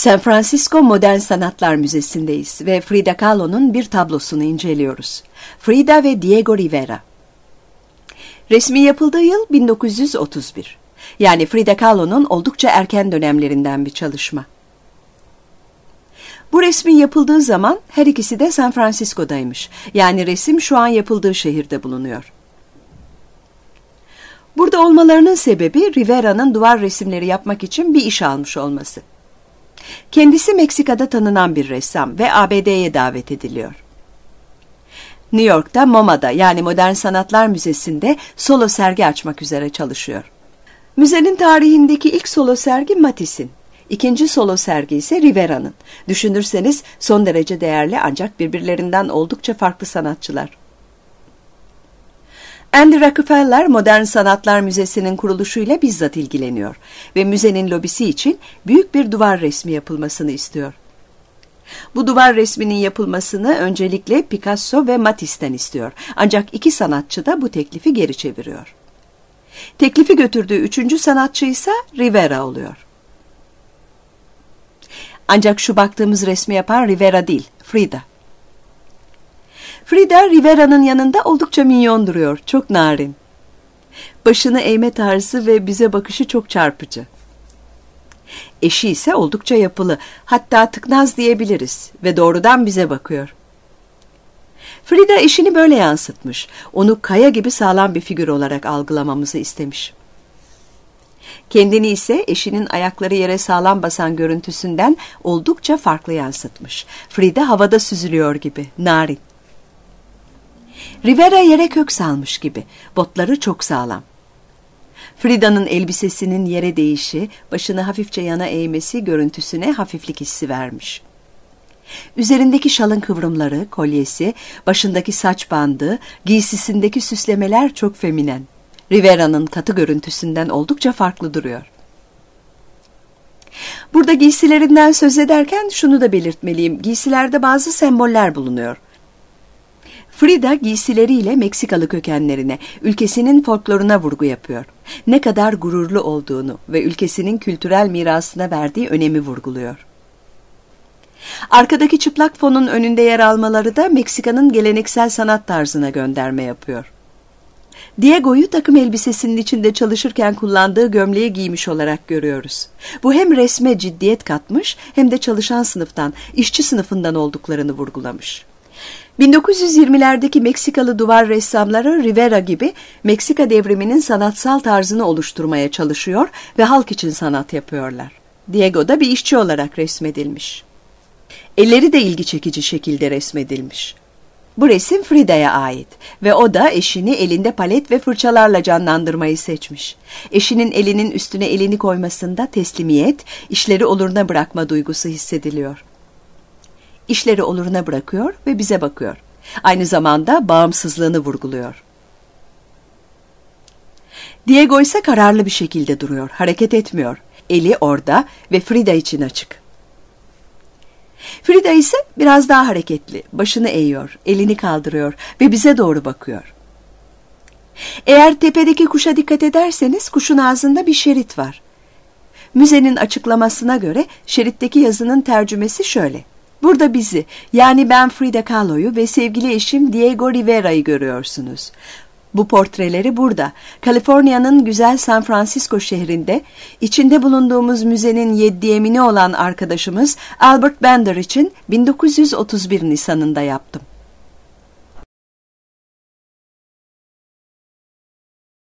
San Francisco Modern Sanatlar Müzesi'ndeyiz ve Frida Kahlo'nun bir tablosunu inceliyoruz. Frida ve Diego Rivera. Resmi yapıldığı yıl 1931. Yani Frida Kahlo'nun oldukça erken dönemlerinden bir çalışma. Bu resmin yapıldığı zaman her ikisi de San Francisco'daymış. Yani resim şu an yapıldığı şehirde bulunuyor. Burada olmalarının sebebi Rivera'nın duvar resimleri yapmak için bir iş almış olması. Kendisi Meksika'da tanınan bir ressam ve ABD'ye davet ediliyor. New York'ta MoMA'da yani Modern Sanatlar Müzesi'nde solo sergi açmak üzere çalışıyor. Müzenin tarihindeki ilk solo sergi Matisse'in, ikinci solo sergi ise Rivera'nın. Düşünürseniz son derece değerli ancak birbirlerinden oldukça farklı sanatçılar. Andy Rockefeller Modern Sanatlar Müzesi'nin kuruluşuyla bizzat ilgileniyor ve müzenin lobisi için büyük bir duvar resmi yapılmasını istiyor. Bu duvar resminin yapılmasını öncelikle Picasso ve Matisse'den istiyor. Ancak iki sanatçı da bu teklifi geri çeviriyor. Teklifi götürdüğü üçüncü sanatçı ise Rivera oluyor. Ancak şu baktığımız resmi yapan Rivera değil, Frida. Frida Rivera'nın yanında oldukça minyon duruyor. Çok narin. Başını eğme tarzı ve bize bakışı çok çarpıcı. Eşi ise oldukça yapılı, hatta tıknaz diyebiliriz ve doğrudan bize bakıyor. Frida eşini böyle yansıtmış, onu kaya gibi sağlam bir figür olarak algılamamızı istemiş. Kendini ise eşinin ayakları yere sağlam basan görüntüsünden oldukça farklı yansıtmış. Frida havada süzülüyor gibi, narin. Rivera yere kök salmış gibi. Botları çok sağlam. Frida'nın elbisesinin yere değişi, başını hafifçe yana eğmesi görüntüsüne hafiflik hissi vermiş. Üzerindeki şalın kıvrımları, kolyesi, başındaki saç bandı, giysisindeki süslemeler çok feminen. Rivera'nın katı görüntüsünden oldukça farklı duruyor. Burada giysilerinden söz ederken şunu da belirtmeliyim. Giysilerde bazı semboller bulunuyor. Frida giysileriyle Meksikalı kökenlerine, ülkesinin folkloruna vurgu yapıyor. Ne kadar gururlu olduğunu ve ülkesinin kültürel mirasına verdiği önemi vurguluyor. Arkadaki çıplak fonun önünde yer almaları da Meksika'nın geleneksel sanat tarzına gönderme yapıyor. Diego'yu takım elbisesinin içinde çalışırken kullandığı gömleği giymiş olarak görüyoruz. Bu hem resme ciddiyet katmış hem de çalışan sınıftan, işçi sınıfından olduklarını vurgulamış. 1920'lerdeki Meksikalı duvar ressamları Rivera gibi Meksika devriminin sanatsal tarzını oluşturmaya çalışıyor ve halk için sanat yapıyorlar. Diego da bir işçi olarak resmedilmiş. Elleri de ilgi çekici şekilde resmedilmiş. Bu resim Frida'ya ait ve o da eşini elinde palet ve fırçalarla canlandırmayı seçmiş. Eşinin elinin üstüne elini koymasında teslimiyet, işleri oluruna bırakma duygusu hissediliyor işleri oluruna bırakıyor ve bize bakıyor. Aynı zamanda bağımsızlığını vurguluyor. Diego ise kararlı bir şekilde duruyor, hareket etmiyor. Eli orada ve Frida için açık. Frida ise biraz daha hareketli, başını eğiyor, elini kaldırıyor ve bize doğru bakıyor. Eğer tepedeki kuşa dikkat ederseniz kuşun ağzında bir şerit var. Müzenin açıklamasına göre şeritteki yazının tercümesi şöyle. Burada bizi, yani ben Frida Kahlo'yu ve sevgili eşim Diego Rivera'yı görüyorsunuz. Bu portreleri burada, Kaliforniya'nın güzel San Francisco şehrinde, içinde bulunduğumuz müzenin yeddiyemini olan arkadaşımız Albert Bender için 1931 Nisan'ında yaptım.